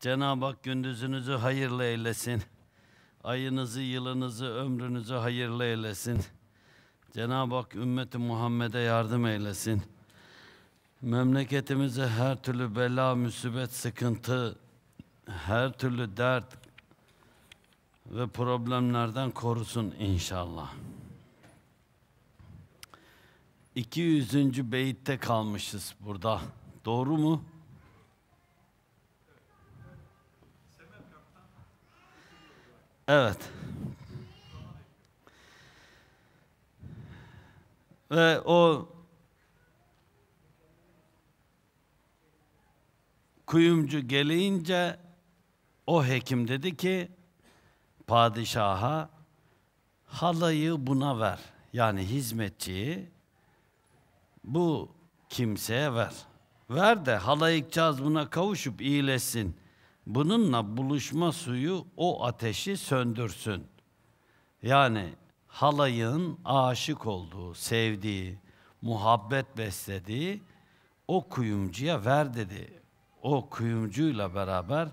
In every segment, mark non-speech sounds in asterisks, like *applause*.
Cenab-ı Hak gündüzünüzü hayırlı eylesin. Ayınızı, yılınızı, ömrünüzü hayırlı eylesin. Cenab-ı Hak ümmeti Muhammed'e yardım eylesin. Memleketimize her türlü bela, müsibet, sıkıntı, her türlü dert ve problemlerden korusun inşallah. 200. beyitte kalmışız burada. Doğru mu? Evet. Ve o kuyumcu gelince o hekim dedi ki padişaha halayı buna ver. Yani hizmetçiyi bu kimseye ver. Ver de halayıkcağız buna kavuşup iyileşsin.'' bununla buluşma suyu o ateşi söndürsün. Yani halayın aşık olduğu, sevdiği, muhabbet beslediği o kuyumcuya ver dedi. O kuyumcuyla beraber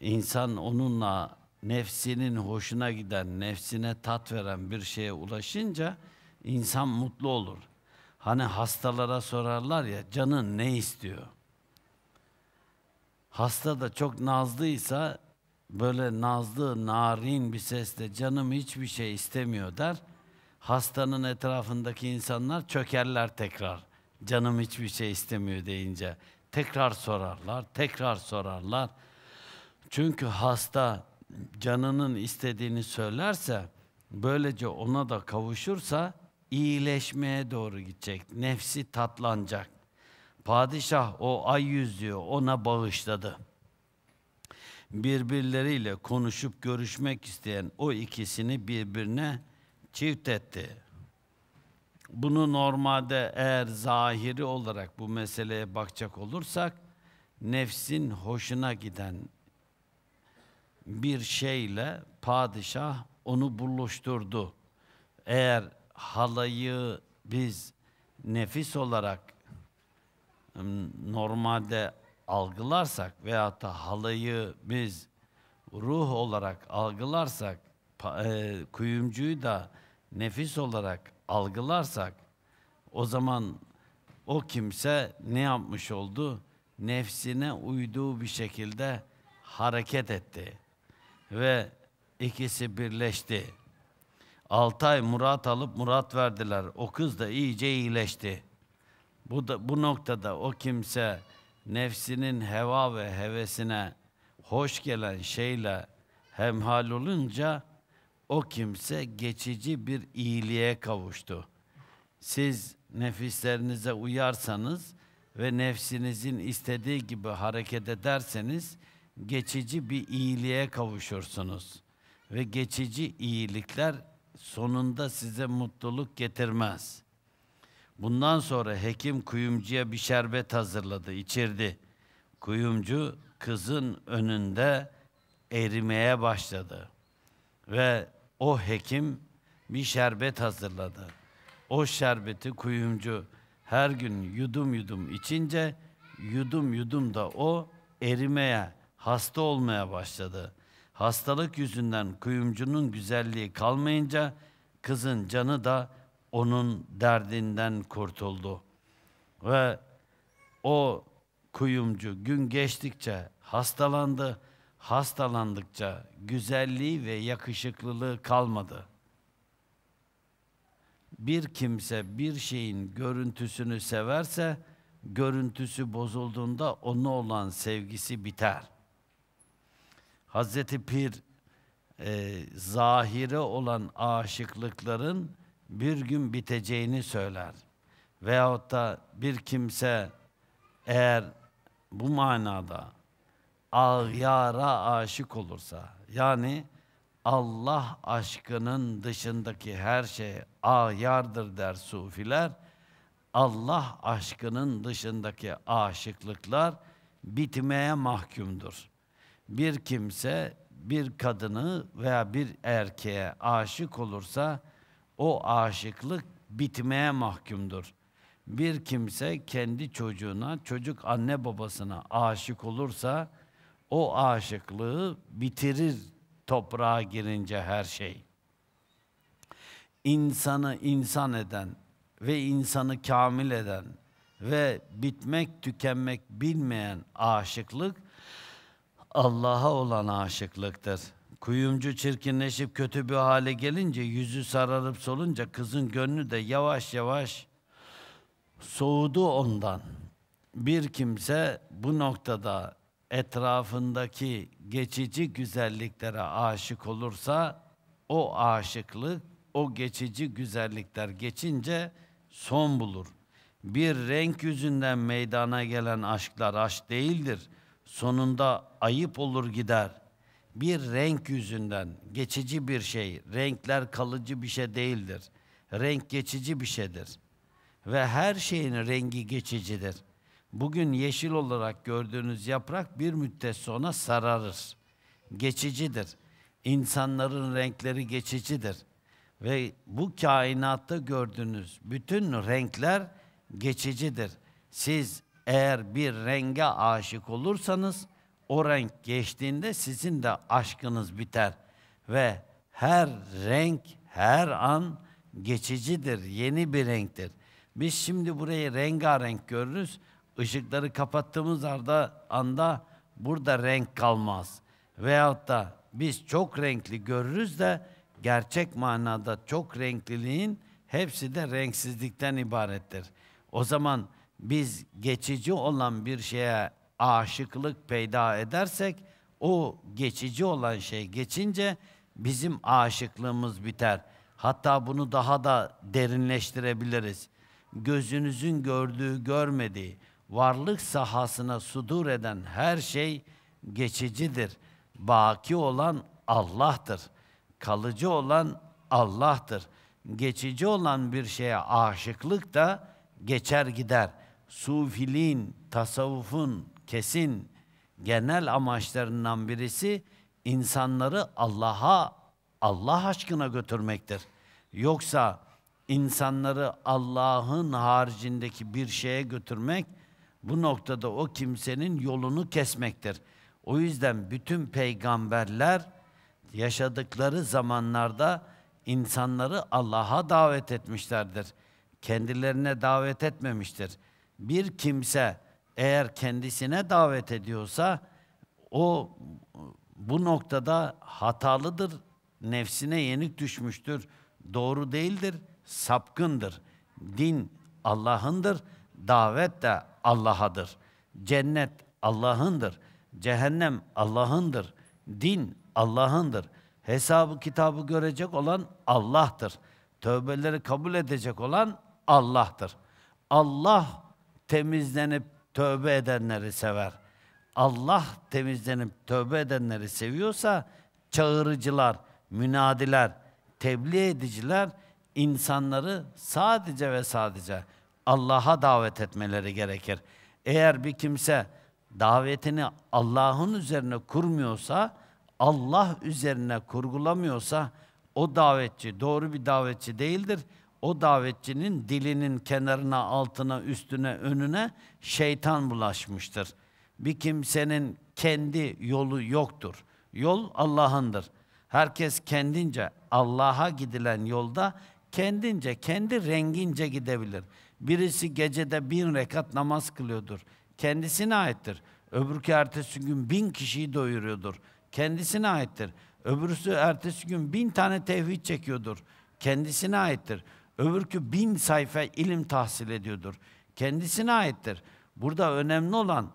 insan onunla nefsinin hoşuna giden, nefsine tat veren bir şeye ulaşınca insan mutlu olur. Hani hastalara sorarlar ya canın ne istiyor? Hasta da çok nazlıysa böyle nazlı, narin bir sesle canım hiçbir şey istemiyor der. Hastanın etrafındaki insanlar çökerler tekrar. Canım hiçbir şey istemiyor deyince. Tekrar sorarlar, tekrar sorarlar. Çünkü hasta canının istediğini söylerse, böylece ona da kavuşursa iyileşmeye doğru gidecek. Nefsi tatlanacak. Padişah o ay yüzlüğü ona bağışladı. Birbirleriyle konuşup görüşmek isteyen o ikisini birbirine çift etti. Bunu normalde eğer zahiri olarak bu meseleye bakacak olursak nefsin hoşuna giden bir şeyle padişah onu buluşturdu. Eğer halayı biz nefis olarak normalde algılarsak veya da halıyı biz ruh olarak algılarsak, e, kuyumcuyu da nefis olarak algılarsak, o zaman o kimse ne yapmış oldu? Nefsine uyduğu bir şekilde hareket etti. Ve ikisi birleşti. Altay Murat alıp Murat verdiler. O kız da iyice iyileşti. Bu, da, bu noktada o kimse nefsinin heva ve hevesine hoş gelen şeyle hemhal olunca o kimse geçici bir iyiliğe kavuştu. Siz nefislerinize uyarsanız ve nefsinizin istediği gibi hareket ederseniz geçici bir iyiliğe kavuşursunuz. Ve geçici iyilikler sonunda size mutluluk getirmez. Bundan sonra hekim kuyumcuya bir şerbet hazırladı, içirdi. Kuyumcu kızın önünde erimeye başladı. Ve o hekim bir şerbet hazırladı. O şerbeti kuyumcu her gün yudum yudum içince yudum yudum da o erimeye, hasta olmaya başladı. Hastalık yüzünden kuyumcunun güzelliği kalmayınca kızın canı da onun derdinden kurtuldu. Ve o kuyumcu gün geçtikçe hastalandı. Hastalandıkça güzelliği ve yakışıklılığı kalmadı. Bir kimse bir şeyin görüntüsünü severse görüntüsü bozulduğunda ona olan sevgisi biter. Hazreti Pir e, zahire olan aşıklıkların bir gün biteceğini söyler. Veyahut da bir kimse eğer bu manada ağyara aşık olursa yani Allah aşkının dışındaki her şey ayardır der sufiler. Allah aşkının dışındaki aşıklıklar bitmeye mahkumdur. Bir kimse bir kadını veya bir erkeğe aşık olursa o aşıklık bitmeye mahkumdur. Bir kimse kendi çocuğuna, çocuk anne babasına aşık olursa o aşıklığı bitirir toprağa girince her şey. İnsanı insan eden ve insanı kamil eden ve bitmek tükenmek bilmeyen aşıklık Allah'a olan aşıklıktır. Kuyumcu çirkinleşip kötü bir hale gelince, yüzü sararıp solunca kızın gönlü de yavaş yavaş soğudu ondan. Bir kimse bu noktada etrafındaki geçici güzelliklere aşık olursa o aşıklık, o geçici güzellikler geçince son bulur. Bir renk yüzünden meydana gelen aşklar aşk değildir. Sonunda ayıp olur gider.'' bir renk yüzünden geçici bir şey, renkler kalıcı bir şey değildir. Renk geçici bir şeydir. Ve her şeyin rengi geçicidir. Bugün yeşil olarak gördüğünüz yaprak bir müddet sonra sararır. Geçicidir. İnsanların renkleri geçicidir. Ve bu kainatta gördüğünüz bütün renkler geçicidir. Siz eğer bir renge aşık olursanız o renk geçtiğinde sizin de aşkınız biter ve her renk her an geçicidir, yeni bir renktir. Biz şimdi burayı rengarenk görürüz. Işıkları kapattığımız anda, anda burada renk kalmaz. Veyahut da biz çok renkli görürüz de gerçek manada çok renkliliğin hepsi de renksizlikten ibarettir. O zaman biz geçici olan bir şeye aşıklık peyda edersek o geçici olan şey geçince bizim aşıklığımız biter. Hatta bunu daha da derinleştirebiliriz. Gözünüzün gördüğü, görmediği, varlık sahasına sudur eden her şey geçicidir. Baki olan Allah'tır. Kalıcı olan Allah'tır. Geçici olan bir şeye aşıklık da geçer gider. Sufiliğin, tasavvufun, kesin genel amaçlarından birisi insanları Allah'a, Allah aşkına götürmektir. Yoksa insanları Allah'ın haricindeki bir şeye götürmek bu noktada o kimsenin yolunu kesmektir. O yüzden bütün peygamberler yaşadıkları zamanlarda insanları Allah'a davet etmişlerdir. Kendilerine davet etmemiştir. Bir kimse eğer kendisine davet ediyorsa o bu noktada hatalıdır, nefsine yenik düşmüştür, doğru değildir, sapkındır. Din Allah'ındır, davet de Allah'adır. Cennet Allah'ındır, cehennem Allah'ındır, din Allah'ındır. Hesabı kitabı görecek olan Allah'tır. Tövbeleri kabul edecek olan Allah'tır. Allah temizlenip tövbe edenleri sever. Allah temizlenip tövbe edenleri seviyorsa çağırıcılar, münadiler, tebliğ ediciler insanları sadece ve sadece Allah'a davet etmeleri gerekir. Eğer bir kimse davetini Allah'ın üzerine kurmuyorsa, Allah üzerine kurgulamıyorsa o davetçi doğru bir davetçi değildir o davetçinin dilinin kenarına, altına, üstüne, önüne şeytan bulaşmıştır. Bir kimsenin kendi yolu yoktur. Yol Allah'ındır. Herkes kendince Allah'a gidilen yolda kendince, kendi rengince gidebilir. Birisi gecede bin rekat namaz kılıyordur. Kendisine aittir. Öbürkü ertesi gün bin kişiyi doyuruyordur. Kendisine aittir. Öbürsü ertesi gün bin tane tevhid çekiyordur. Kendisine aittir. Öbürkü bin sayfa ilim tahsil ediyordur. Kendisine aittir. Burada önemli olan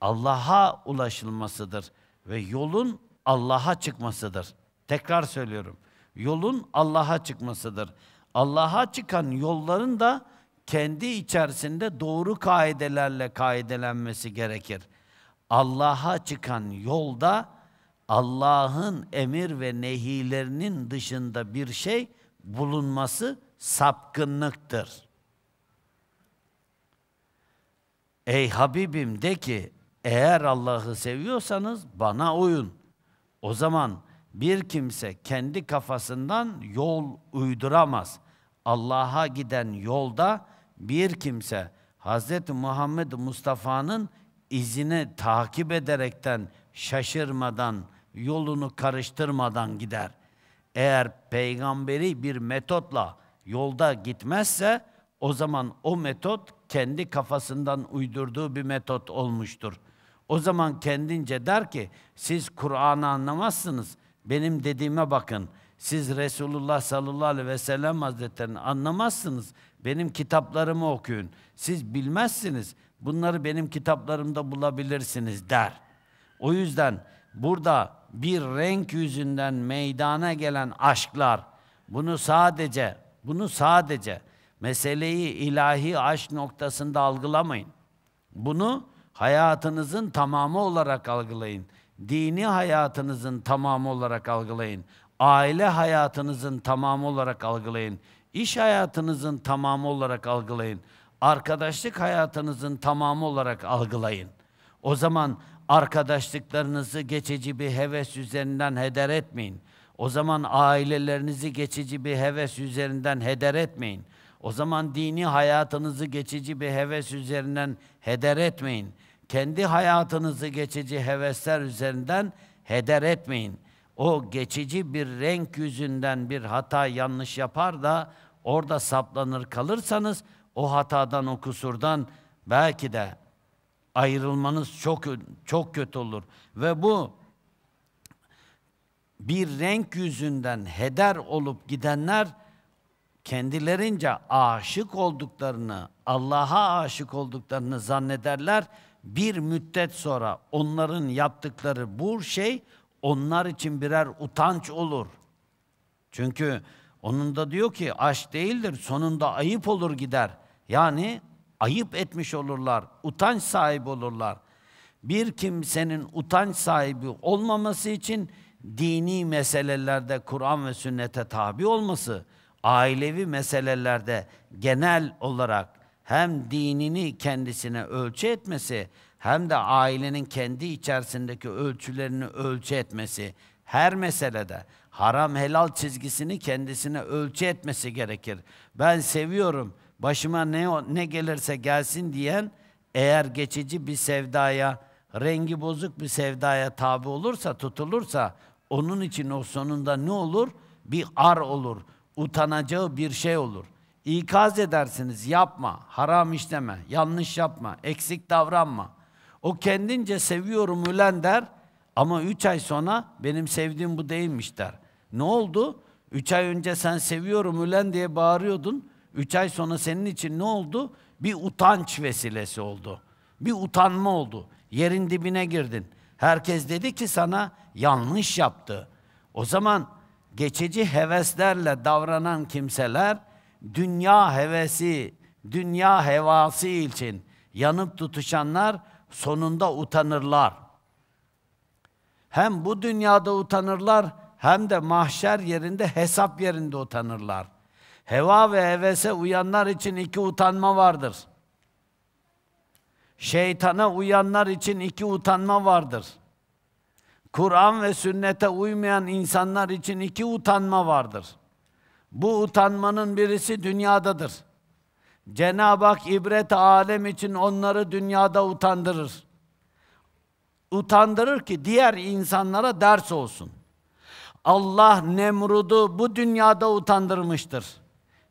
Allah'a ulaşılmasıdır ve yolun Allah'a çıkmasıdır. Tekrar söylüyorum. Yolun Allah'a çıkmasıdır. Allah'a çıkan yolların da kendi içerisinde doğru kaidelerle kaidelenmesi gerekir. Allah'a çıkan yolda Allah'ın emir ve nehilerinin dışında bir şey bulunması sapkınlıktır. Ey Habibim de ki eğer Allah'ı seviyorsanız bana uyun. O zaman bir kimse kendi kafasından yol uyduramaz. Allah'a giden yolda bir kimse Hz. Muhammed Mustafa'nın izini takip ederekten, şaşırmadan, yolunu karıştırmadan gider. Eğer peygamberi bir metotla yolda gitmezse o zaman o metot kendi kafasından uydurduğu bir metot olmuştur. O zaman kendince der ki siz Kur'an'ı anlamazsınız. Benim dediğime bakın. Siz Resulullah sallallahu aleyhi ve sellem hazretlerini anlamazsınız. Benim kitaplarımı okuyun. Siz bilmezsiniz. Bunları benim kitaplarımda bulabilirsiniz der. O yüzden burada bir renk yüzünden meydana gelen aşklar bunu sadece bunu sadece meseleyi ilahi aşk noktasında algılamayın. Bunu hayatınızın tamamı olarak algılayın. Dini hayatınızın tamamı olarak algılayın. Aile hayatınızın tamamı olarak algılayın. İş hayatınızın tamamı olarak algılayın. Arkadaşlık hayatınızın tamamı olarak algılayın. O zaman arkadaşlıklarınızı geçici bir heves üzerinden heder etmeyin. O zaman ailelerinizi geçici bir heves üzerinden heder etmeyin. O zaman dini hayatınızı geçici bir heves üzerinden heder etmeyin. Kendi hayatınızı geçici hevesler üzerinden heder etmeyin. O geçici bir renk yüzünden bir hata yanlış yapar da orada saplanır kalırsanız o hatadan o kusurdan belki de ayrılmanız çok çok kötü olur ve bu bir renk yüzünden heder olup gidenler kendilerince aşık olduklarını, Allah'a aşık olduklarını zannederler. Bir müddet sonra onların yaptıkları bu şey onlar için birer utanç olur. Çünkü onun da diyor ki aşk değildir sonunda ayıp olur gider. Yani ayıp etmiş olurlar, utanç sahibi olurlar. Bir kimsenin utanç sahibi olmaması için dini meselelerde Kur'an ve sünnete tabi olması, ailevi meselelerde genel olarak hem dinini kendisine ölçü etmesi, hem de ailenin kendi içerisindeki ölçülerini ölçü etmesi, her meselede haram helal çizgisini kendisine ölçü etmesi gerekir. Ben seviyorum, başıma ne, ne gelirse gelsin diyen, eğer geçici bir sevdaya, rengi bozuk bir sevdaya tabi olursa, tutulursa, onun için o sonunda ne olur? Bir ar olur. Utanacağı bir şey olur. İkaz edersiniz yapma, haram işleme, yanlış yapma, eksik davranma. O kendince seviyorum ulen der ama üç ay sonra benim sevdiğim bu değilmiş der. Ne oldu? Üç ay önce sen seviyorum ulen diye bağırıyordun. Üç ay sonra senin için ne oldu? Bir utanç vesilesi oldu. Bir utanma oldu. Yerin dibine girdin. Herkes dedi ki sana yanlış yaptı. O zaman geçici heveslerle davranan kimseler dünya hevesi, dünya hevası için yanıp tutuşanlar sonunda utanırlar. Hem bu dünyada utanırlar hem de mahşer yerinde hesap yerinde utanırlar. Heva ve hevese uyanlar için iki utanma vardır.'' Şeytana uyanlar için iki utanma vardır. Kur'an ve sünnete uymayan insanlar için iki utanma vardır. Bu utanmanın birisi dünyadadır. Cenab-ı Hak ibret alem için onları dünyada utandırır. Utandırır ki diğer insanlara ders olsun. Allah Nemrud'u bu dünyada utandırmıştır.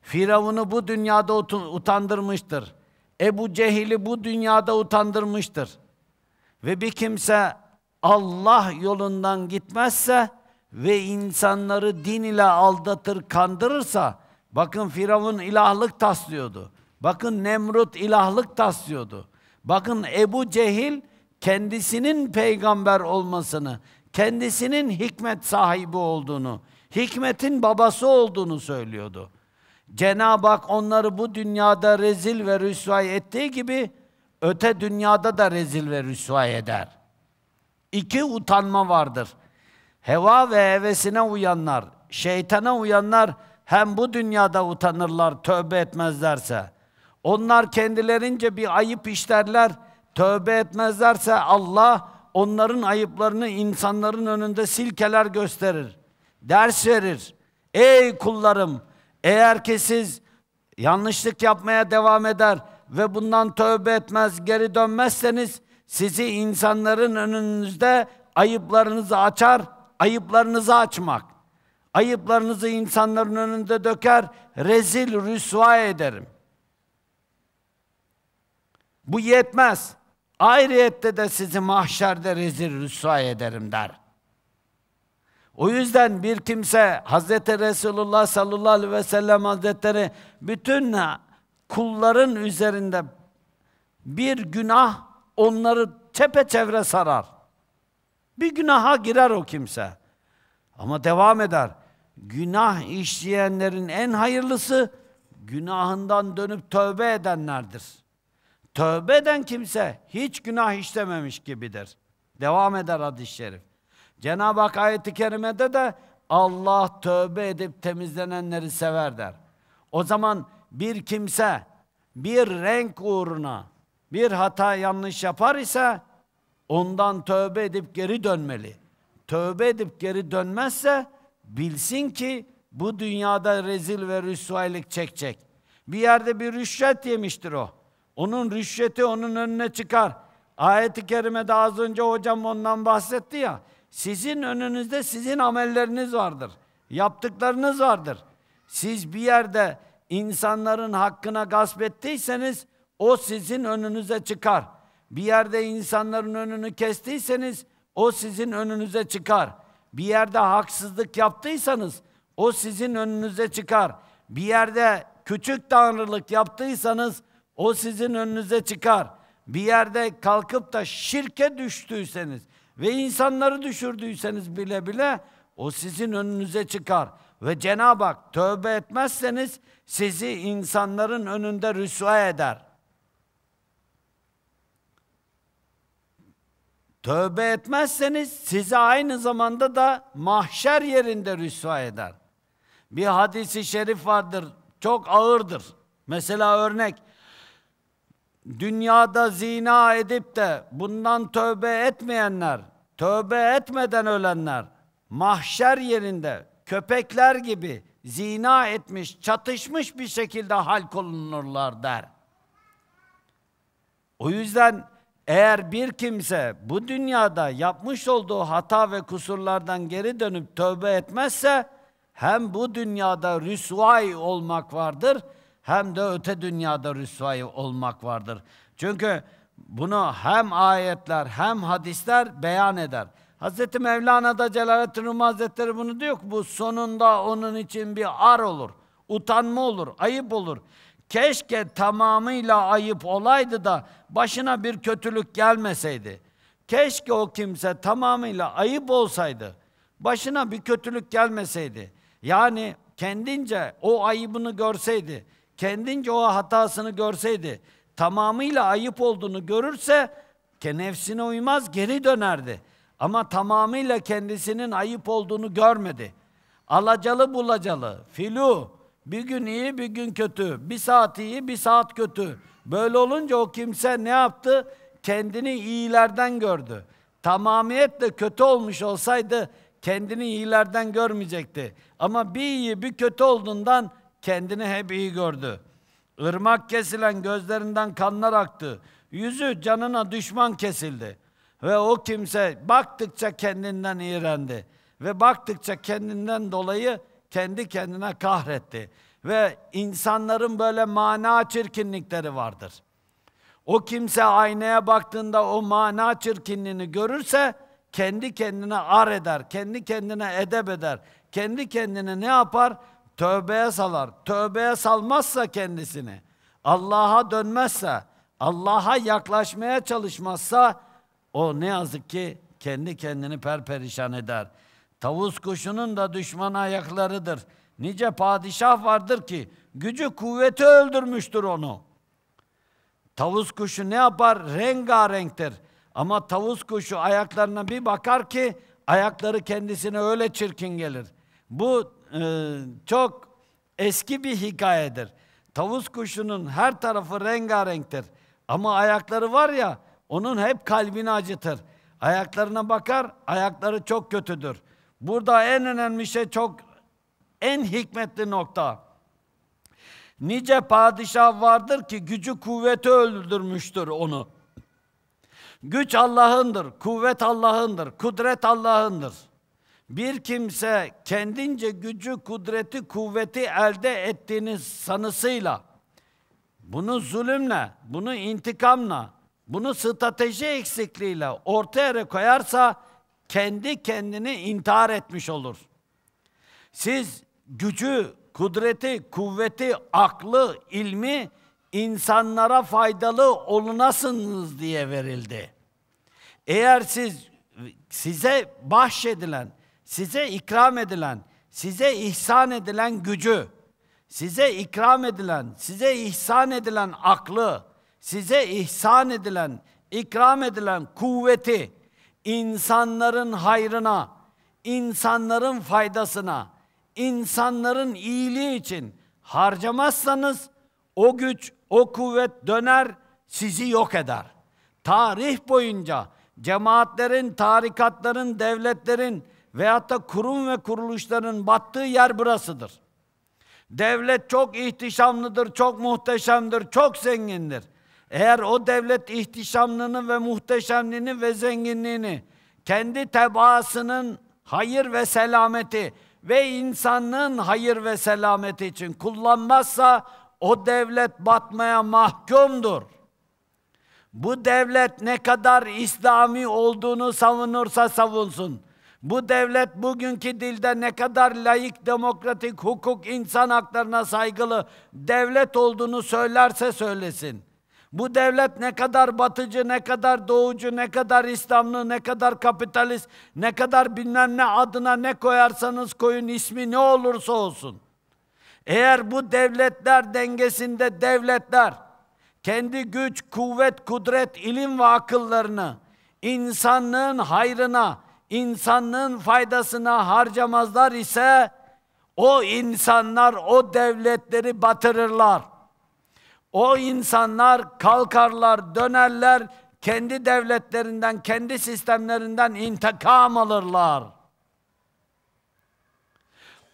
Firavun'u bu dünyada utandırmıştır. Ebu Cehil'i bu dünyada utandırmıştır. Ve bir kimse Allah yolundan gitmezse ve insanları din ile aldatır, kandırırsa bakın Firavun ilahlık taslıyordu. Bakın Nemrut ilahlık taslıyordu. Bakın Ebu Cehil kendisinin peygamber olmasını, kendisinin hikmet sahibi olduğunu, hikmetin babası olduğunu söylüyordu. Cenab-ı Hak onları bu dünyada rezil ve rüsvay ettiği gibi öte dünyada da rezil ve rüsvay eder. İki utanma vardır. Heva ve hevesine uyanlar, şeytana uyanlar hem bu dünyada utanırlar tövbe etmezlerse. Onlar kendilerince bir ayıp işlerler, tövbe etmezlerse Allah onların ayıplarını insanların önünde silkeler gösterir, ders verir. Ey kullarım! Eğer ki siz yanlışlık yapmaya devam eder ve bundan tövbe etmez, geri dönmezseniz sizi insanların önünüzde ayıplarınızı açar, ayıplarınızı açmak. Ayıplarınızı insanların önünde döker, rezil, rüsva ederim. Bu yetmez. Ayrıyette de sizi mahşerde rezil, rüsva ederim der. O yüzden bir kimse Hazreti Resulullah sallallahu aleyhi ve sellem Hazretleri bütün kulların üzerinde bir günah onları çepeçevre sarar. Bir günaha girer o kimse. Ama devam eder. Günah işleyenlerin en hayırlısı günahından dönüp tövbe edenlerdir. Tövbe eden kimse hiç günah işlememiş gibidir. Devam eder hadis-i şerif. Cenab-ı Hak ayeti kerimede de Allah tövbe edip temizlenenleri sever der. O zaman bir kimse bir renk uğruna bir hata yanlış yapar ise ondan tövbe edip geri dönmeli. Tövbe edip geri dönmezse bilsin ki bu dünyada rezil ve rüsvaylık çekecek. Bir yerde bir rüşvet yemiştir o. Onun rüşveti onun önüne çıkar. Ayet-i kerimede az önce hocam ondan bahsetti ya. Sizin önünüzde sizin amelleriniz vardır. Yaptıklarınız vardır. Siz bir yerde insanların hakkına gasp ettiyseniz o sizin önünüze çıkar. Bir yerde insanların önünü kestiyseniz o sizin önünüze çıkar. Bir yerde haksızlık yaptıysanız o sizin önünüze çıkar. Bir yerde küçük tanrılık yaptıysanız o sizin önünüze çıkar. Bir yerde kalkıp da şirke düştüyseniz, ve insanları düşürdüyseniz bile bile o sizin önünüze çıkar. Ve Cenab-ı Hak tövbe etmezseniz sizi insanların önünde rüsva eder. Tövbe etmezseniz sizi aynı zamanda da mahşer yerinde rüsva eder. Bir hadisi şerif vardır, çok ağırdır. Mesela örnek, dünyada zina edip de bundan tövbe etmeyenler tövbe etmeden ölenler mahşer yerinde köpekler gibi zina etmiş, çatışmış bir şekilde halk olunurlar der. O yüzden eğer bir kimse bu dünyada yapmış olduğu hata ve kusurlardan geri dönüp tövbe etmezse hem bu dünyada rüsvay olmak vardır hem de öte dünyada rüsvay olmak vardır. Çünkü bunu hem ayetler hem hadisler beyan eder. Hz. Mevlana'da Celaleddin Rumi Hazretleri bunu diyor ki bu sonunda onun için bir ar olur. Utanma olur, ayıp olur. Keşke tamamıyla ayıp olaydı da başına bir kötülük gelmeseydi. Keşke o kimse tamamıyla ayıp olsaydı. Başına bir kötülük gelmeseydi. Yani kendince o ayıbını görseydi, kendince o hatasını görseydi, tamamıyla ayıp olduğunu görürse ki nefsine uymaz geri dönerdi. Ama tamamıyla kendisinin ayıp olduğunu görmedi. Alacalı bulacalı, filu, bir gün iyi bir gün kötü, bir saat iyi bir saat kötü. Böyle olunca o kimse ne yaptı? Kendini iyilerden gördü. Tamamiyetle kötü olmuş olsaydı kendini iyilerden görmeyecekti. Ama bir iyi bir kötü olduğundan kendini hep iyi gördü. Irmak kesilen gözlerinden kanlar aktı. Yüzü canına düşman kesildi. Ve o kimse baktıkça kendinden iğrendi. Ve baktıkça kendinden dolayı kendi kendine kahretti. Ve insanların böyle mana çirkinlikleri vardır. O kimse aynaya baktığında o mana çirkinliğini görürse kendi kendine ar eder, kendi kendine edep eder, kendi kendine ne yapar? tövbeye salar. Tövbeye salmazsa kendisini, Allah'a dönmezse, Allah'a yaklaşmaya çalışmazsa o ne yazık ki kendi kendini perperişan eder. Tavus kuşunun da düşman ayaklarıdır. Nice padişah vardır ki gücü kuvveti öldürmüştür onu. Tavus kuşu ne yapar? Rengarenktir. Ama tavus kuşu ayaklarına bir bakar ki ayakları kendisine öyle çirkin gelir. Bu e, çok eski bir hikayedir. Tavus kuşunun her tarafı rengarenktir. Ama ayakları var ya, onun hep kalbini acıtır. Ayaklarına bakar, ayakları çok kötüdür. Burada en önemli şey çok, en hikmetli nokta. Nice padişah vardır ki gücü kuvveti öldürmüştür onu. Güç Allah'ındır, kuvvet Allah'ındır, kudret Allah'ındır. Bir kimse kendince gücü, kudreti, kuvveti elde ettiğini sanısıyla bunu zulümle, bunu intikamla, bunu strateji eksikliğiyle ortaya koyarsa kendi kendini intihar etmiş olur. Siz gücü, kudreti, kuvveti, aklı, ilmi insanlara faydalı olunasınız diye verildi. Eğer siz size bahşedilen size ikram edilen, size ihsan edilen gücü, size ikram edilen, size ihsan edilen aklı, size ihsan edilen, ikram edilen kuvveti insanların hayrına, insanların faydasına, insanların iyiliği için harcamazsanız o güç, o kuvvet döner, sizi yok eder. Tarih boyunca cemaatlerin, tarikatların, devletlerin, veyahut da kurum ve kuruluşların battığı yer burasıdır. Devlet çok ihtişamlıdır, çok muhteşemdir, çok zengindir. Eğer o devlet ihtişamlığını ve muhteşemliğini ve zenginliğini kendi tebaasının hayır ve selameti ve insanlığın hayır ve selameti için kullanmazsa o devlet batmaya mahkumdur. Bu devlet ne kadar İslami olduğunu savunursa savunsun, bu devlet bugünkü dilde ne kadar layık, demokratik, hukuk, insan haklarına saygılı devlet olduğunu söylerse söylesin. Bu devlet ne kadar batıcı, ne kadar doğucu, ne kadar İslamlı, ne kadar kapitalist, ne kadar bilmem ne adına ne koyarsanız koyun ismi ne olursa olsun. Eğer bu devletler dengesinde devletler kendi güç, kuvvet, kudret, ilim ve akıllarını insanlığın hayrına, insanlığın faydasına harcamazlar ise o insanlar o devletleri batırırlar. O insanlar kalkarlar, dönerler, kendi devletlerinden, kendi sistemlerinden intikam alırlar.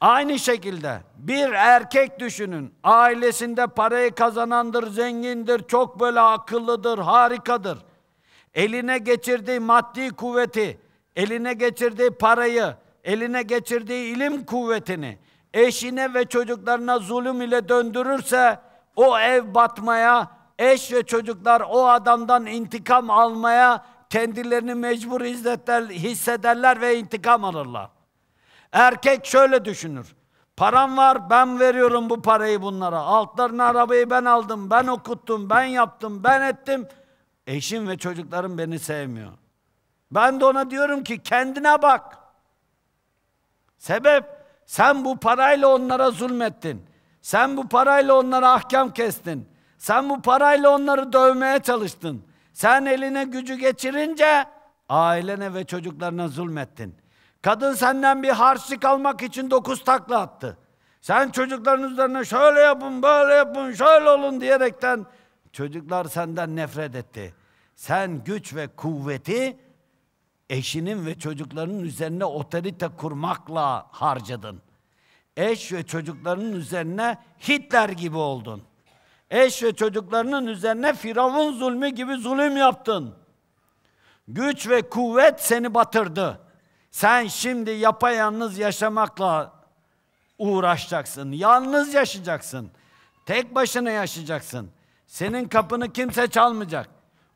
Aynı şekilde bir erkek düşünün. Ailesinde parayı kazanandır, zengindir, çok böyle akıllıdır, harikadır. Eline geçirdiği maddi kuvveti eline geçirdiği parayı, eline geçirdiği ilim kuvvetini eşine ve çocuklarına zulüm ile döndürürse o ev batmaya, eş ve çocuklar o adamdan intikam almaya kendilerini mecbur hissederler ve intikam alırlar. Erkek şöyle düşünür. Param var, ben veriyorum bu parayı bunlara. Altlarına arabayı ben aldım, ben okuttum, ben yaptım, ben ettim. Eşim ve çocuklarım beni sevmiyor. Ben de ona diyorum ki kendine bak. Sebep sen bu parayla onlara zulmettin. Sen bu parayla onlara ahkam kestin. Sen bu parayla onları dövmeye çalıştın. Sen eline gücü geçirince ailene ve çocuklarına zulmettin. Kadın senden bir harçlık almak için dokuz takla attı. Sen çocukların üzerine şöyle yapın, böyle yapın, şöyle olun diyerekten çocuklar senden nefret etti. Sen güç ve kuvveti eşinin ve çocuklarının üzerine otorite kurmakla harcadın. Eş ve çocuklarının üzerine Hitler gibi oldun. Eş ve çocuklarının üzerine Firavun zulmü gibi zulüm yaptın. Güç ve kuvvet seni batırdı. Sen şimdi yapayalnız yaşamakla uğraşacaksın. Yalnız yaşayacaksın. Tek başına yaşayacaksın. Senin kapını kimse çalmayacak.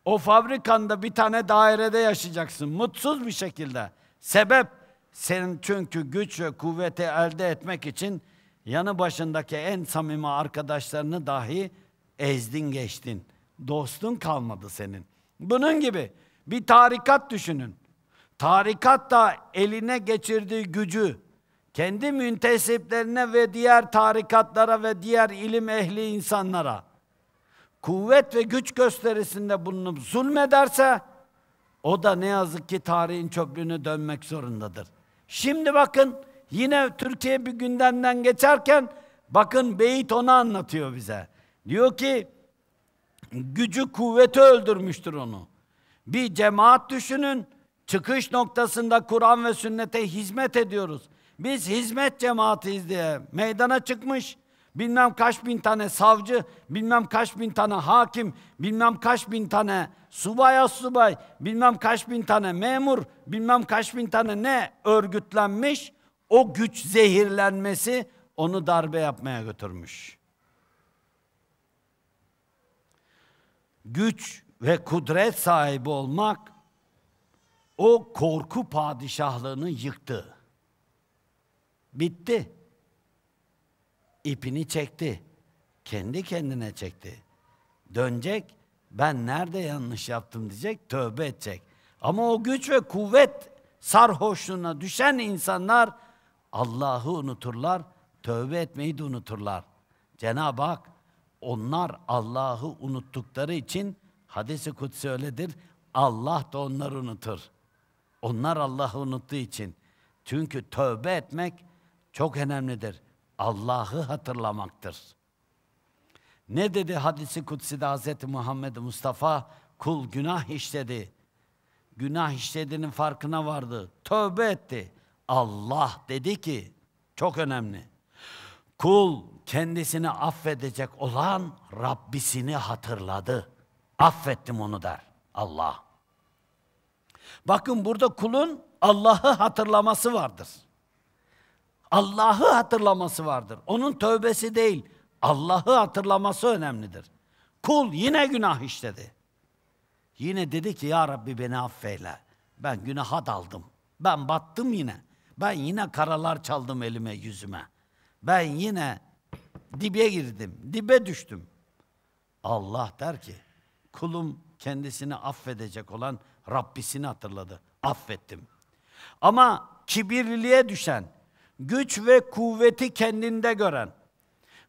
O fabrikanda bir tane dairede yaşayacaksın mutsuz bir şekilde. Sebep senin çünkü güç ve kuvveti elde etmek için yanı başındaki en samimi arkadaşlarını dahi ezdin geçtin. Dostun kalmadı senin. Bunun gibi bir tarikat düşünün. Tarikat da eline geçirdiği gücü kendi müntesiplerine ve diğer tarikatlara ve diğer ilim ehli insanlara kuvvet ve güç gösterisinde bulunup zulmederse o da ne yazık ki tarihin çöplüğüne dönmek zorundadır. Şimdi bakın yine Türkiye bir gündemden geçerken bakın Beyit onu anlatıyor bize. Diyor ki gücü kuvveti öldürmüştür onu. Bir cemaat düşünün çıkış noktasında Kur'an ve sünnete hizmet ediyoruz. Biz hizmet cemaatiyiz diye meydana çıkmış bilmem kaç bin tane savcı, bilmem kaç bin tane hakim, bilmem kaç bin tane subay subay, bilmem kaç bin tane memur, bilmem kaç bin tane ne örgütlenmiş, o güç zehirlenmesi onu darbe yapmaya götürmüş. Güç ve kudret sahibi olmak o korku padişahlığını yıktı. Bitti ipini çekti. Kendi kendine çekti. Dönecek, ben nerede yanlış yaptım diyecek, tövbe edecek. Ama o güç ve kuvvet sarhoşluğuna düşen insanlar Allah'ı unuturlar, tövbe etmeyi de unuturlar. Cenab-ı Hak onlar Allah'ı unuttukları için hadisi kutsi öyledir. Allah da onları unutur. Onlar Allah'ı unuttuğu için. Çünkü tövbe etmek çok önemlidir. Allah'ı hatırlamaktır. Ne dedi hadisi kutside Hz. Muhammed Mustafa? Kul günah işledi. Günah işlediğinin farkına vardı. Tövbe etti. Allah dedi ki, çok önemli. Kul kendisini affedecek olan Rabbisini hatırladı. Affettim onu der Allah. Bakın burada kulun Allah'ı hatırlaması vardır. Allah'ı hatırlaması vardır. Onun tövbesi değil, Allah'ı hatırlaması önemlidir. Kul yine günah işledi. Yine dedi ki ya Rabbi beni affeyle. Ben günaha daldım. Ben battım yine. Ben yine karalar çaldım elime yüzüme. Ben yine dibe girdim. Dibe düştüm. Allah der ki kulum kendisini affedecek olan Rabbisini hatırladı. Affettim. Ama kibirliğe düşen, güç ve kuvveti kendinde gören,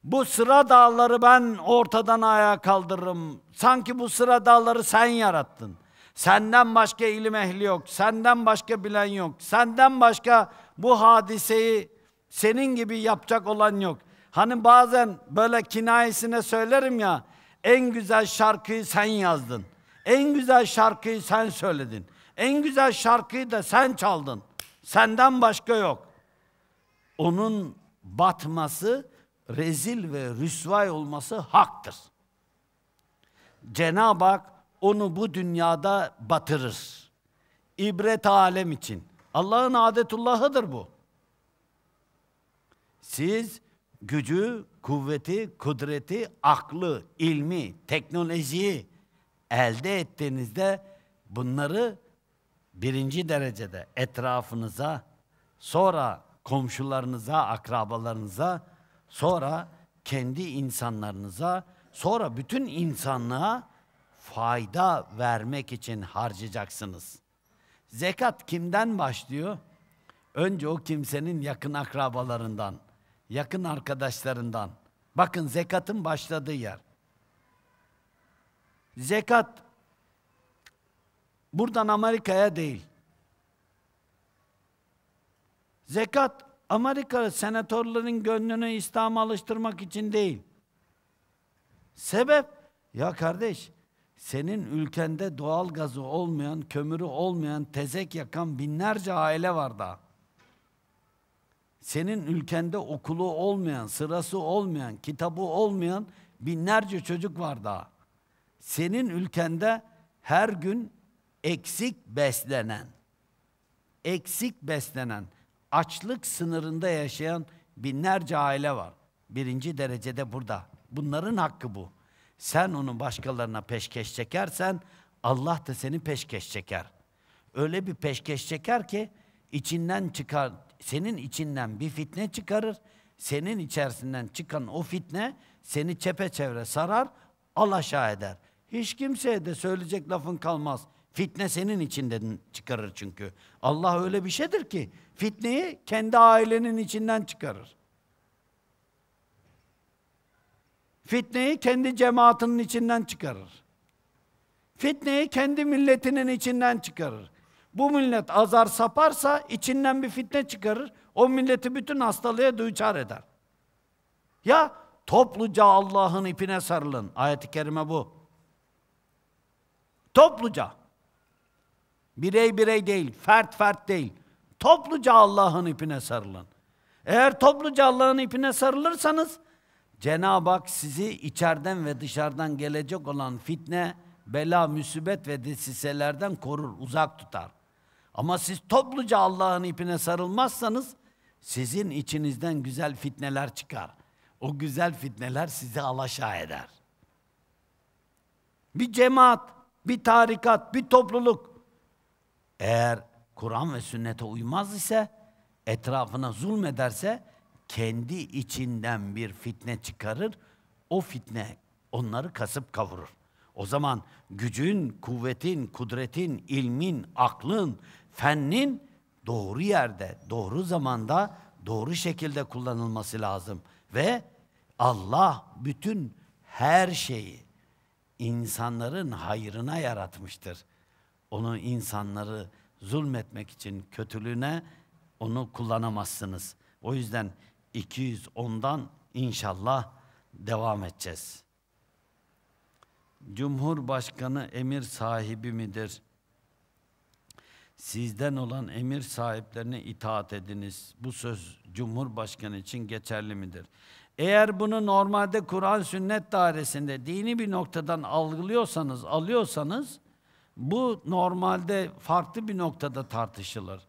bu sıra dağları ben ortadan ayağa kaldırırım. Sanki bu sıra dağları sen yarattın. Senden başka ilim ehli yok, senden başka bilen yok, senden başka bu hadiseyi senin gibi yapacak olan yok. Hani bazen böyle kinayesine söylerim ya, en güzel şarkıyı sen yazdın. En güzel şarkıyı sen söyledin. En güzel şarkıyı da sen çaldın. Senden başka yok onun batması, rezil ve rüsvay olması haktır. Cenab-ı Hak onu bu dünyada batırır. İbret alem için. Allah'ın adetullahıdır bu. Siz gücü, kuvveti, kudreti, aklı, ilmi, teknolojiyi elde ettiğinizde bunları birinci derecede etrafınıza, sonra komşularınıza, akrabalarınıza, sonra kendi insanlarınıza, sonra bütün insanlığa fayda vermek için harcayacaksınız. Zekat kimden başlıyor? Önce o kimsenin yakın akrabalarından, yakın arkadaşlarından. Bakın zekatın başladığı yer. Zekat buradan Amerika'ya değil, Zekat Amerikalı senatörlerin gönlünü İslam'a alıştırmak için değil. Sebep ya kardeş senin ülkende doğal gazı olmayan, kömürü olmayan, tezek yakan binlerce aile var da. Senin ülkende okulu olmayan, sırası olmayan, kitabı olmayan binlerce çocuk var da. Senin ülkende her gün eksik beslenen, eksik beslenen, açlık sınırında yaşayan binlerce aile var. Birinci derecede burada. Bunların hakkı bu. Sen onu başkalarına peşkeş çekersen Allah da seni peşkeş çeker. Öyle bir peşkeş çeker ki içinden çıkar, senin içinden bir fitne çıkarır. Senin içerisinden çıkan o fitne seni çepeçevre sarar, al aşağı eder. Hiç kimseye de söyleyecek lafın kalmaz.'' Fitne senin içinden çıkarır çünkü. Allah öyle bir şeydir ki fitneyi kendi ailenin içinden çıkarır. Fitneyi kendi cemaatinin içinden çıkarır. Fitneyi kendi milletinin içinden çıkarır. Bu millet azar saparsa içinden bir fitne çıkarır. O milleti bütün hastalığa düçar eder. Ya topluca Allah'ın ipine sarılın. Ayet-i kerime bu. Topluca. Birey birey değil, fert fert değil. Topluca Allah'ın ipine sarılın. Eğer topluca Allah'ın ipine sarılırsanız Cenab-ı Hak sizi içeriden ve dışarıdan gelecek olan fitne, bela, müsibet ve desiselerden korur, uzak tutar. Ama siz topluca Allah'ın ipine sarılmazsanız sizin içinizden güzel fitneler çıkar. O güzel fitneler sizi alaşağı eder. Bir cemaat, bir tarikat, bir topluluk eğer Kur'an ve sünnete uymaz ise, etrafına zulmederse kendi içinden bir fitne çıkarır. O fitne onları kasıp kavurur. O zaman gücün, kuvvetin, kudretin, ilmin, aklın, fennin doğru yerde, doğru zamanda, doğru şekilde kullanılması lazım. Ve Allah bütün her şeyi insanların hayrına yaratmıştır. Onu insanları zulmetmek için kötülüğüne onu kullanamazsınız. O yüzden 210'dan inşallah devam edeceğiz. Cumhurbaşkanı emir sahibi midir? Sizden olan emir sahiplerine itaat ediniz. Bu söz Cumhurbaşkanı için geçerli midir? Eğer bunu normalde Kur'an sünnet dairesinde dini bir noktadan algılıyorsanız, alıyorsanız bu normalde farklı bir noktada tartışılır.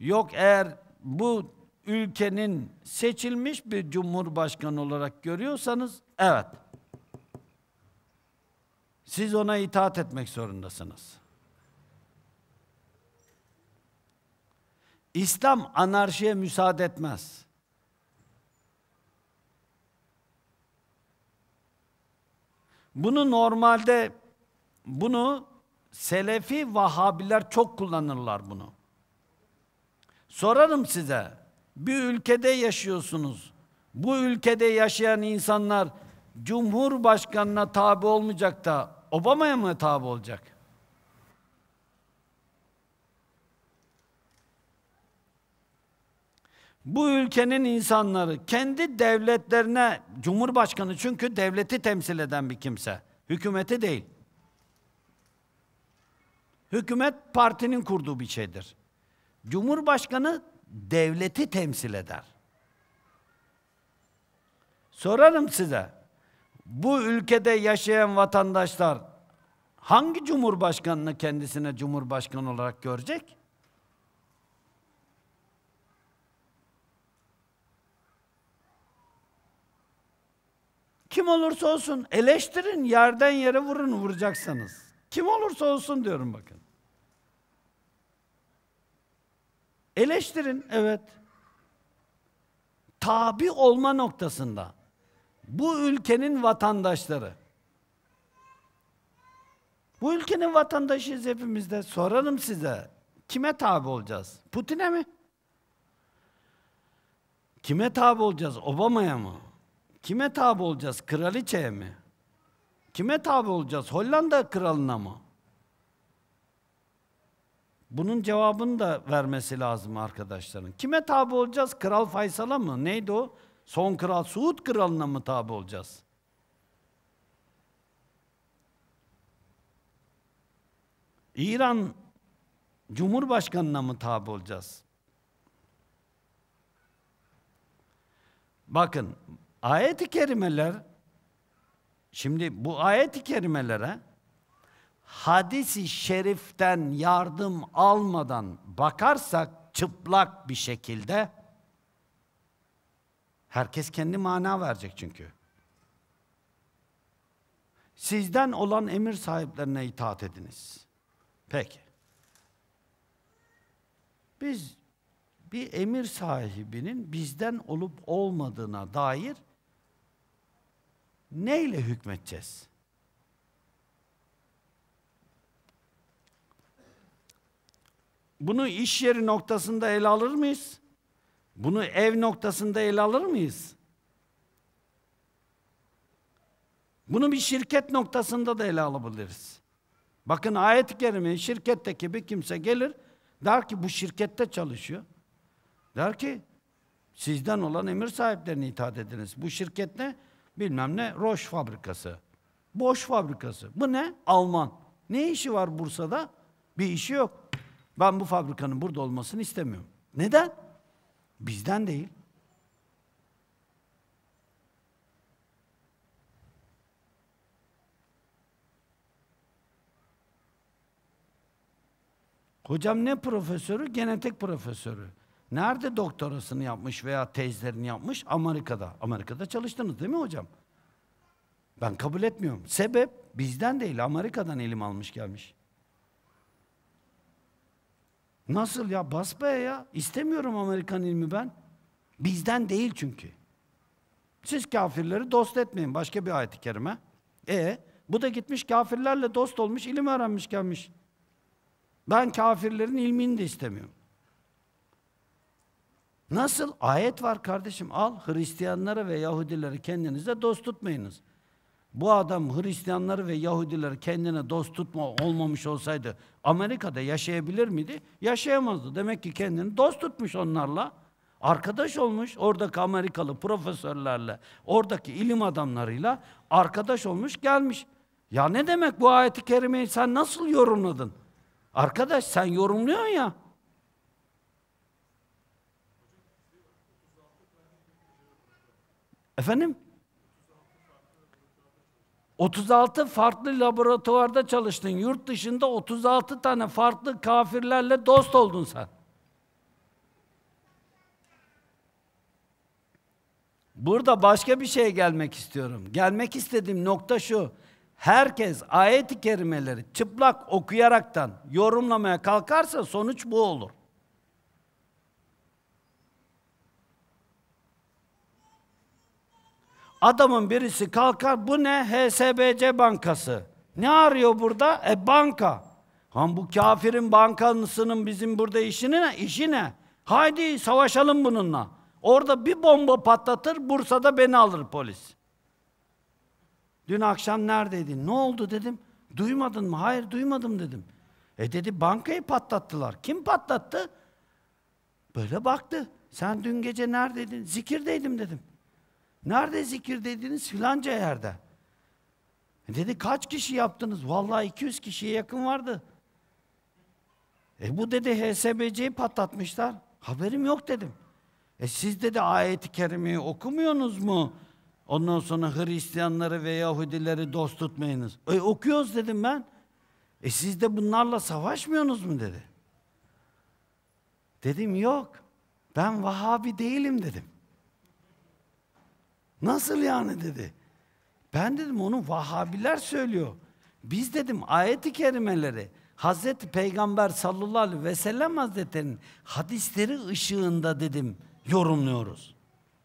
Yok eğer bu ülkenin seçilmiş bir cumhurbaşkanı olarak görüyorsanız evet. Siz ona itaat etmek zorundasınız. İslam anarşiye müsaade etmez. Bunu normalde bunu Selefi Vahabiler çok kullanırlar bunu. Sorarım size, bir ülkede yaşıyorsunuz. Bu ülkede yaşayan insanlar Cumhurbaşkanına tabi olmayacak da Obama'ya mı tabi olacak? Bu ülkenin insanları kendi devletlerine Cumhurbaşkanı çünkü devleti temsil eden bir kimse, hükümeti değil. Hükümet partinin kurduğu bir şeydir. Cumhurbaşkanı devleti temsil eder. Sorarım size. Bu ülkede yaşayan vatandaşlar hangi cumhurbaşkanını kendisine cumhurbaşkanı olarak görecek? Kim olursa olsun eleştirin, yerden yere vurun vuracaksanız. Kim olursa olsun diyorum bakın. Eleştirin, evet. Tabi olma noktasında. Bu ülkenin vatandaşları. Bu ülkenin vatandaşıyız hepimiz de. Soralım size. Kime tabi olacağız? Putin'e mi? Kime tabi olacağız? Obama'ya mı? Kime tabi olacağız? Kraliçeye mi? Kime tabi olacağız? Hollanda kralına mı? Bunun cevabını da vermesi lazım arkadaşların. Kime tabi olacağız? Kral Faysal'a mı? Neydi o? Son kral Suud kralına mı tabi olacağız? İran Cumhurbaşkanına mı tabi olacağız? Bakın ayet-i kerimeler şimdi bu ayet-i kerimelere hadisi şeriften yardım almadan bakarsak çıplak bir şekilde herkes kendi mana verecek çünkü. Sizden olan emir sahiplerine itaat ediniz. Peki. Biz bir emir sahibinin bizden olup olmadığına dair neyle hükmeteceğiz? Bunu iş yeri noktasında ele alır mıyız? Bunu ev noktasında ele alır mıyız? Bunu bir şirket noktasında da ele alabiliriz. Bakın ayet-i kerime şirketteki bir kimse gelir der ki bu şirkette çalışıyor. Der ki sizden olan emir sahiplerine itaat ediniz. Bu şirket ne? Bilmem ne Roş fabrikası. Boş fabrikası. Bu ne? Alman. Ne işi var Bursa'da? Bir işi yok. Ben bu fabrikanın burada olmasını istemiyorum. Neden? Bizden değil. Hocam ne profesörü? Genetik profesörü. Nerede doktorasını yapmış veya tezlerini yapmış? Amerika'da. Amerika'da çalıştınız değil mi hocam? Ben kabul etmiyorum. Sebep bizden değil, Amerika'dan elim almış gelmiş. Nasıl ya? Basbaya ya. istemiyorum Amerikan ilmi ben. Bizden değil çünkü. Siz kafirleri dost etmeyin. Başka bir ayet-i kerime. E bu da gitmiş kafirlerle dost olmuş, ilim öğrenmiş gelmiş. Ben kafirlerin ilmini de istemiyorum. Nasıl? Ayet var kardeşim. Al Hristiyanlara ve Yahudileri kendinize dost tutmayınız. Bu adam Hristiyanları ve Yahudileri kendine dost tutma olmamış olsaydı Amerika'da yaşayabilir miydi? Yaşayamazdı. Demek ki kendini dost tutmuş onlarla. Arkadaş olmuş oradaki Amerikalı profesörlerle, oradaki ilim adamlarıyla arkadaş olmuş gelmiş. Ya ne demek bu ayeti kerimeyi sen nasıl yorumladın? Arkadaş sen yorumluyorsun ya. Efendim? 36 farklı laboratuvarda çalıştın. Yurt dışında 36 tane farklı kafirlerle dost oldun sen. Burada başka bir şeye gelmek istiyorum. Gelmek istediğim nokta şu. Herkes ayet-i kerimeleri çıplak okuyaraktan yorumlamaya kalkarsa sonuç bu olur. Adamın birisi kalkar, bu ne? HSBC Bankası. Ne arıyor burada? E banka. Han bu kafirin bankasının bizim burada işini ne? İşi ne? Haydi savaşalım bununla. Orada bir bomba patlatır, Bursa'da beni alır polis. Dün akşam neredeydin? Ne oldu dedim. Duymadın mı? Hayır duymadım dedim. E dedi bankayı patlattılar. Kim patlattı? Böyle baktı. Sen dün gece neredeydin? Zikirdeydim dedim. Nerede zikir dediniz? Filanca yerde. E dedi kaç kişi yaptınız? Vallahi 200 kişiye yakın vardı. E bu dedi HSBC'yi patlatmışlar. Haberim yok dedim. E siz dedi ayet-i kerimeyi okumuyorsunuz mu? Ondan sonra Hristiyanları ve Yahudileri dost tutmayınız. E okuyoruz dedim ben. E siz de bunlarla savaşmıyorsunuz mu dedi. Dedim yok. Ben Vahabi değilim dedim. Nasıl yani dedi. Ben dedim onu Vahabiler söylüyor. Biz dedim ayeti kerimeleri Hazreti Peygamber sallallahu aleyhi ve sellem Hazretleri'nin hadisleri ışığında dedim yorumluyoruz.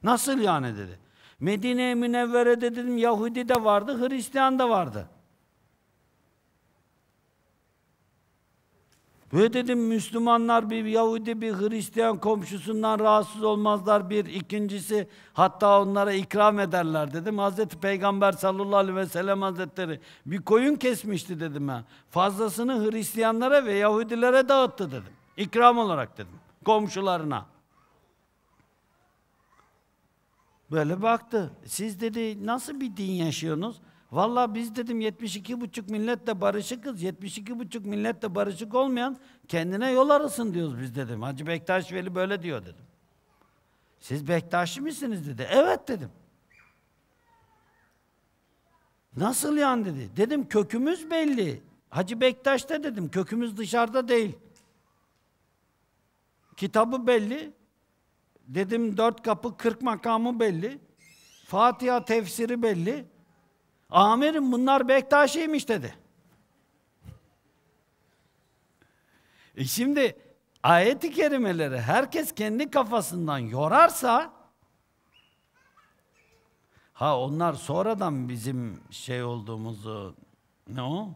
Nasıl yani dedi. Medine-i Münevvere dedim Yahudi de vardı, Hristiyan da vardı. Böyle dedim Müslümanlar bir Yahudi bir Hristiyan komşusundan rahatsız olmazlar bir ikincisi hatta onlara ikram ederler dedim. Hazreti Peygamber sallallahu aleyhi ve sellem hazretleri bir koyun kesmişti dedim ha. Fazlasını Hristiyanlara ve Yahudilere dağıttı dedim. İkram olarak dedim komşularına. Böyle baktı. Siz dedi nasıl bir din yaşıyorsunuz? Valla biz dedim 72 72,5 milletle barışıkız. 72 72,5 milletle barışık olmayan kendine yol arasın diyoruz biz dedim. Hacı Bektaş Veli böyle diyor dedim. Siz Bektaşlı mısınız dedi. Evet dedim. Nasıl yani dedi. Dedim kökümüz belli. Hacı Bektaş'ta dedim kökümüz dışarıda değil. Kitabı belli. Dedim dört kapı kırk makamı belli. Fatiha tefsiri belli. Amirim bunlar Bektaşiymiş dedi. E şimdi ayeti kerimeleri herkes kendi kafasından yorarsa ha onlar sonradan bizim şey olduğumuzu ne o?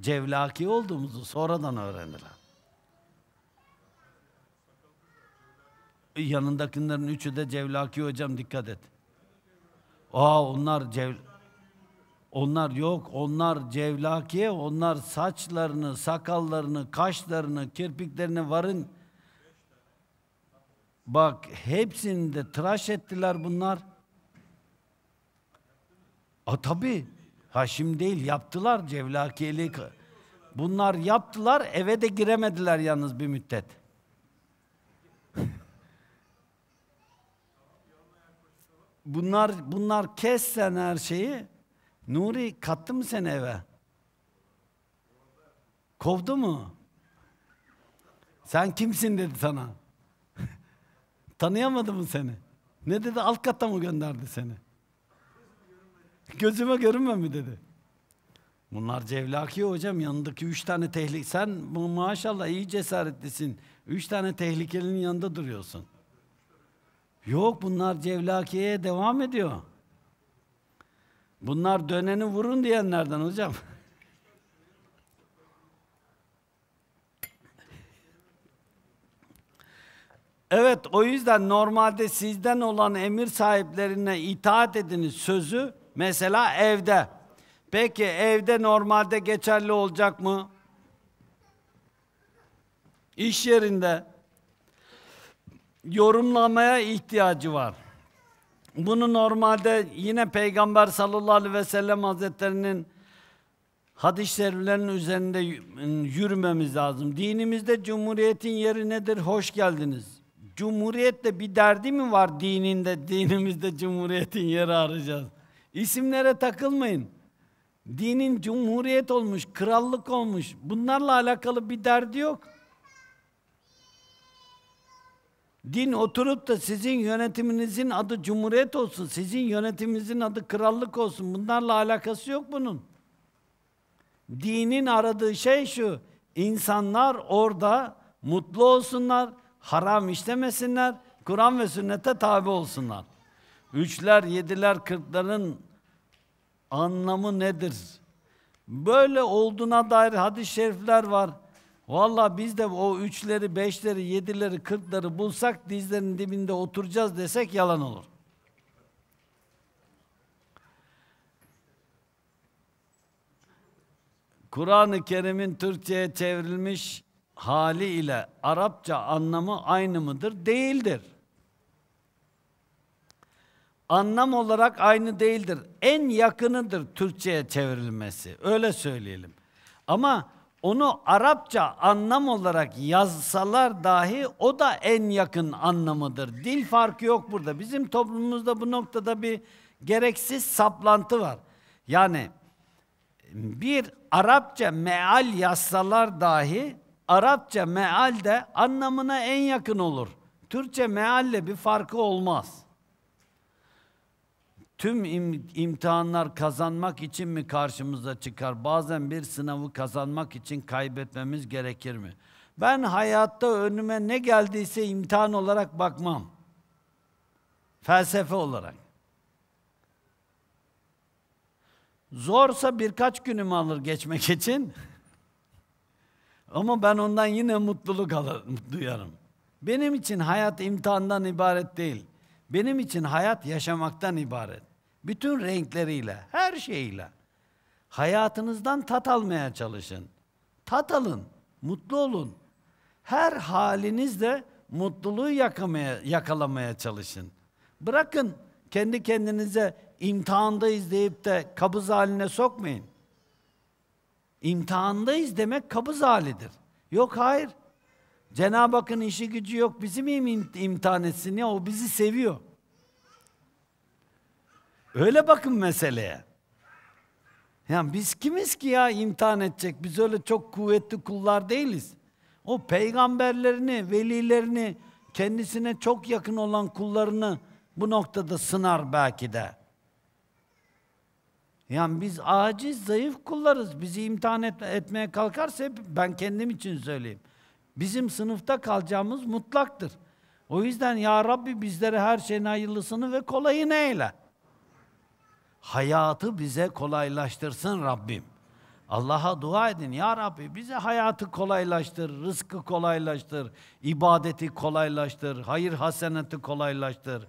Cevlaki olduğumuzu sonradan öğrendiler. E yanındakilerin üçü de Cevlaki hocam dikkat et. Aa onlar Cevlaki onlar yok, onlar cevlaki, onlar saçlarını, sakallarını, kaşlarını, kirpiklerini varın. Bak hepsini de tıraş ettiler bunlar. A tabi. Ha değil yaptılar cevlakiyelik. Bunlar yaptılar eve de giremediler yalnız bir müddet. *laughs* bunlar bunlar kessen her şeyi Nuri kattı mı seni eve? Kovdu mu? Sen kimsin dedi sana. *laughs* Tanıyamadı mı seni? Ne dedi alt katta mı gönderdi seni? Gözüme görünme mi dedi. Bunlar cevlaki hocam yanındaki üç tane tehlike. Sen bu maşallah iyi cesaretlisin. Üç tane tehlikelinin yanında duruyorsun. Yok bunlar cevlakiye devam ediyor. Bunlar döneni vurun diyenlerden hocam. Evet o yüzden normalde sizden olan emir sahiplerine itaat ediniz sözü mesela evde. Peki evde normalde geçerli olacak mı? İş yerinde yorumlamaya ihtiyacı var. Bunu normalde yine Peygamber sallallahu aleyhi ve sellem hazretlerinin hadis-i şeriflerinin üzerinde yürümemiz lazım. Dinimizde cumhuriyetin yeri nedir? Hoş geldiniz. Cumhuriyette bir derdi mi var dininde, *laughs* dinimizde cumhuriyetin yeri arayacağız? İsimlere takılmayın. Dinin cumhuriyet olmuş, krallık olmuş. Bunlarla alakalı bir derdi yok. Din oturup da sizin yönetiminizin adı cumhuriyet olsun, sizin yönetiminizin adı krallık olsun. Bunlarla alakası yok bunun. Dinin aradığı şey şu, insanlar orada mutlu olsunlar, haram işlemesinler, Kur'an ve sünnete tabi olsunlar. Üçler, yediler, kırkların anlamı nedir? Böyle olduğuna dair hadis-i şerifler var. Vallahi biz de o üçleri, beşleri, yedileri, kırkları bulsak dizlerin dibinde oturacağız desek yalan olur. Kur'an-ı Kerim'in Türkçe'ye çevrilmiş hali ile Arapça anlamı aynı mıdır? Değildir. Anlam olarak aynı değildir. En yakınıdır Türkçe'ye çevrilmesi. Öyle söyleyelim. Ama onu Arapça anlam olarak yazsalar dahi o da en yakın anlamıdır. Dil farkı yok burada. Bizim toplumumuzda bu noktada bir gereksiz saplantı var. Yani bir Arapça meal yazsalar dahi Arapça meal de anlamına en yakın olur. Türkçe mealle bir farkı olmaz tüm im imtihanlar kazanmak için mi karşımıza çıkar? Bazen bir sınavı kazanmak için kaybetmemiz gerekir mi? Ben hayatta önüme ne geldiyse imtihan olarak bakmam. Felsefe olarak. Zorsa birkaç günümü alır geçmek için. Ama ben ondan yine mutluluk alır, duyarım. Benim için hayat imtihandan ibaret değil. Benim için hayat yaşamaktan ibaret. Bütün renkleriyle, her şeyiyle. Hayatınızdan tat almaya çalışın. Tat alın, mutlu olun. Her halinizde mutluluğu yakamaya, yakalamaya çalışın. Bırakın kendi kendinize imtihandayız deyip de kabız haline sokmayın. İmtihandayız demek kabız halidir. Yok hayır. Cenab-ı Hakk'ın işi gücü yok. Bizi mi imtihan etsin ya? O bizi seviyor. Öyle bakın meseleye. Yani biz kimiz ki ya imtihan edecek? Biz öyle çok kuvvetli kullar değiliz. O peygamberlerini, velilerini, kendisine çok yakın olan kullarını bu noktada sınar belki de. Yani biz aciz, zayıf kullarız. Bizi imtihan et, etmeye kalkarsa ben kendim için söyleyeyim. Bizim sınıfta kalacağımız mutlaktır. O yüzden ya Rabbi bizlere her şeyin hayırlısını ve kolayını eyle hayatı bize kolaylaştırsın Rabbim. Allah'a dua edin. Ya Rabbi bize hayatı kolaylaştır, rızkı kolaylaştır, ibadeti kolaylaştır, hayır haseneti kolaylaştır.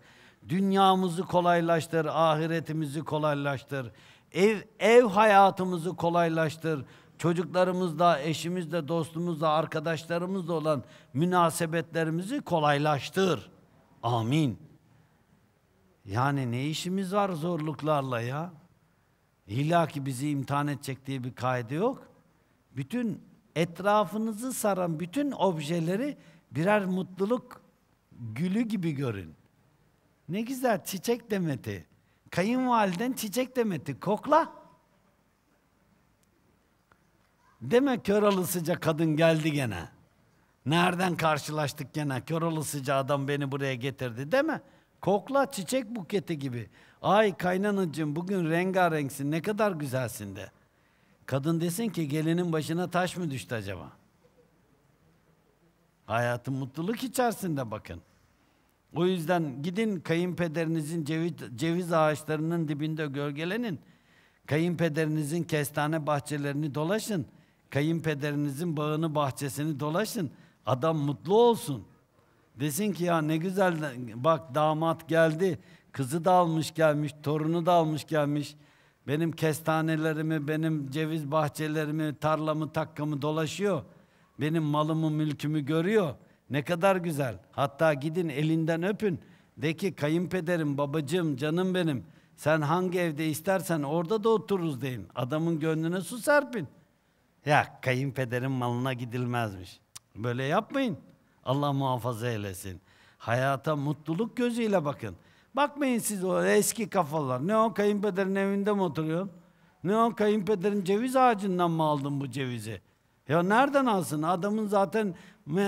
Dünyamızı kolaylaştır, ahiretimizi kolaylaştır. Ev, ev hayatımızı kolaylaştır. Çocuklarımızla, eşimizle, dostumuzla, arkadaşlarımızla olan münasebetlerimizi kolaylaştır. Amin. Yani ne işimiz var zorluklarla ya? İlla ki bizi imtihan edecek diye bir kaydı yok. Bütün etrafınızı saran bütün objeleri birer mutluluk gülü gibi görün. Ne güzel çiçek demeti. Kayınvaliden çiçek demeti kokla. Deme kör alısıca kadın geldi gene. Nereden karşılaştık gene? Kör alısıca adam beni buraya getirdi deme. mi? Kokla çiçek buketi gibi. Ay kaynanacığım bugün rengarenksin ne kadar güzelsin de. Kadın desin ki gelinin başına taş mı düştü acaba? Hayatın mutluluk içerisinde bakın. O yüzden gidin kayınpederinizin ceviz, ceviz ağaçlarının dibinde gölgelenin. Kayınpederinizin kestane bahçelerini dolaşın. Kayınpederinizin bağını bahçesini dolaşın. Adam mutlu olsun.'' Desin ki ya ne güzel bak damat geldi. Kızı da almış gelmiş, torunu da almış gelmiş. Benim kestanelerimi, benim ceviz bahçelerimi, tarlamı, takkamı dolaşıyor. Benim malımı, mülkümü görüyor. Ne kadar güzel. Hatta gidin elinden öpün. De ki kayınpederim, babacığım, canım benim. Sen hangi evde istersen orada da otururuz deyin. Adamın gönlüne su serpin. Ya kayınpederin malına gidilmezmiş. Böyle yapmayın. Allah muhafaza eylesin. Hayata mutluluk gözüyle bakın. Bakmayın siz o eski kafalar. Ne o kayınpederin evinde mi oturuyorsun? Ne o kayınpederin ceviz ağacından mı aldın bu cevizi? Ya nereden alsın? Adamın zaten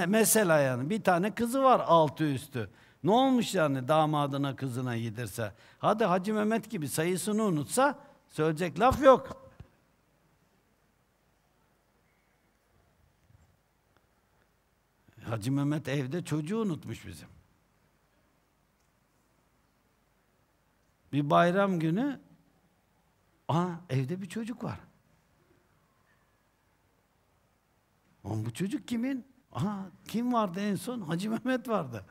mesela yani bir tane kızı var altı üstü. Ne olmuş yani damadına kızına yedirse? Hadi Hacı Mehmet gibi sayısını unutsa söyleyecek laf yok. Hacı Mehmet evde çocuğu unutmuş bizim. Bir bayram günü aa evde bir çocuk var. Oğlum bu çocuk kimin? Aha kim vardı en son? Hacı Mehmet vardı.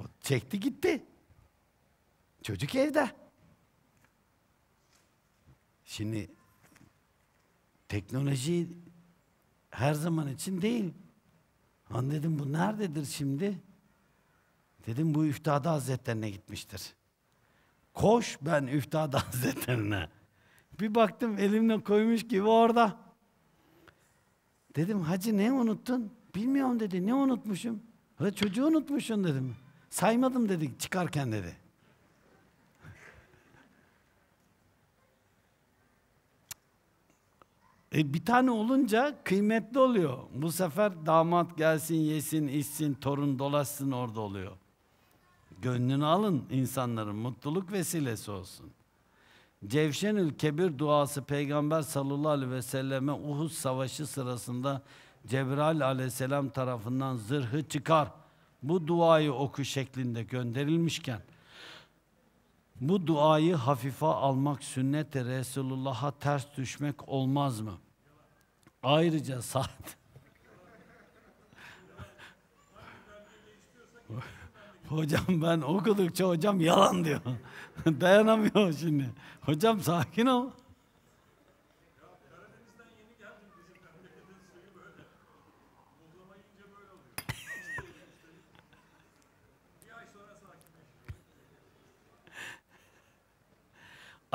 O çekti gitti. Çocuk evde. Şimdi teknoloji her zaman için değil. An dedim bu nerededir şimdi? Dedim bu Üftade Hazretlerine gitmiştir. Koş ben Üftade *laughs* Hazretlerine. Bir baktım elimle koymuş gibi orada. Dedim hacı ne unuttun? Bilmiyorum dedi ne unutmuşum? Çocuğu unutmuşsun dedim. Saymadım dedi çıkarken dedi. E, bir tane olunca kıymetli oluyor. Bu sefer damat gelsin, yesin, içsin, torun dolaşsın orada oluyor. Gönlünü alın insanların mutluluk vesilesi olsun. Cevşenül Kebir duası Peygamber sallallahu aleyhi ve selleme Uhud savaşı sırasında Cebrail aleyhisselam tarafından zırhı çıkar. Bu duayı oku şeklinde gönderilmişken bu duayı hafife almak sünnete Resulullah'a ters düşmek olmaz mı? Ayrıca saat. hocam ben okudukça hocam yalan diyor. *laughs* Dayanamıyor şimdi. Hocam sakin ol.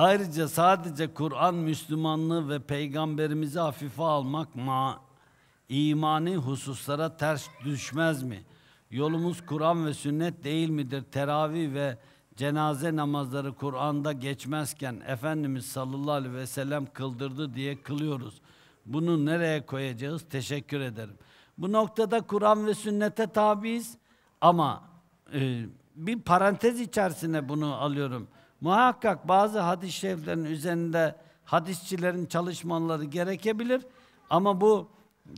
Ayrıca sadece Kur'an Müslümanlığı ve peygamberimizi hafife almak ma imani hususlara ters düşmez mi? Yolumuz Kur'an ve sünnet değil midir? Teravih ve cenaze namazları Kur'an'da geçmezken Efendimiz sallallahu aleyhi ve sellem kıldırdı diye kılıyoruz. Bunu nereye koyacağız? Teşekkür ederim. Bu noktada Kur'an ve sünnete tabiiz ama e, bir parantez içerisine bunu alıyorum. Muhakkak bazı hadis-i şeriflerin üzerinde hadisçilerin çalışmaları gerekebilir. Ama bu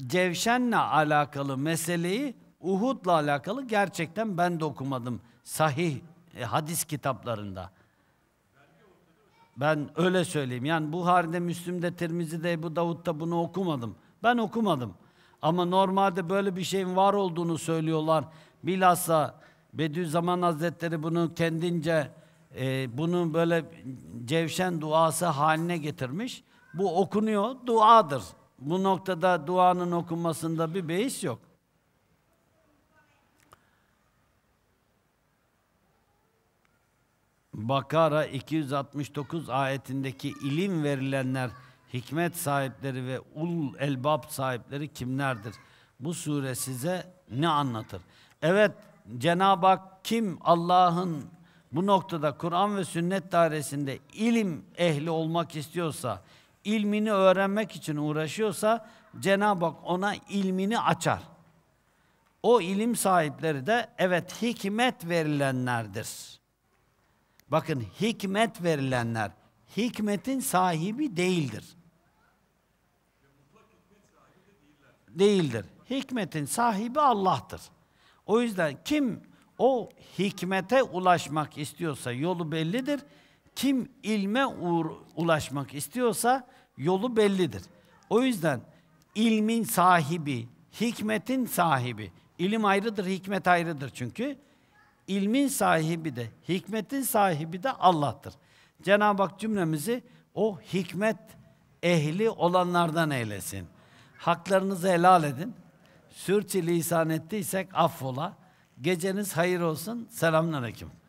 cevşenle alakalı meseleyi Uhud'la alakalı gerçekten ben de okumadım. Sahih e, hadis kitaplarında. Ben öyle söyleyeyim. Yani Buhari'de, Müslim'de, Tirmizi'de, bu davutta bunu okumadım. Ben okumadım. Ama normalde böyle bir şeyin var olduğunu söylüyorlar. Bilhassa Bediüzzaman Hazretleri bunu kendince e, bunu böyle cevşen duası haline getirmiş. Bu okunuyor, duadır. Bu noktada duanın okunmasında bir beis yok. Bakara 269 ayetindeki ilim verilenler, hikmet sahipleri ve ul elbab sahipleri kimlerdir? Bu sure size ne anlatır? Evet, Cenab-ı Hak kim Allah'ın bu noktada Kur'an ve sünnet dairesinde ilim ehli olmak istiyorsa, ilmini öğrenmek için uğraşıyorsa Cenab-ı Hak ona ilmini açar. O ilim sahipleri de evet hikmet verilenlerdir. Bakın hikmet verilenler hikmetin sahibi değildir. Değildir. Hikmetin sahibi Allah'tır. O yüzden kim o hikmete ulaşmak istiyorsa yolu bellidir. Kim ilme ulaşmak istiyorsa yolu bellidir. O yüzden ilmin sahibi, hikmetin sahibi, ilim ayrıdır, hikmet ayrıdır çünkü. İlmin sahibi de, hikmetin sahibi de Allah'tır. Cenab-ı Hak cümlemizi o hikmet ehli olanlardan eylesin. Haklarınızı helal edin. Sürçülisan ettiysek affola. Geceniz hayır olsun. Selamünaleyküm.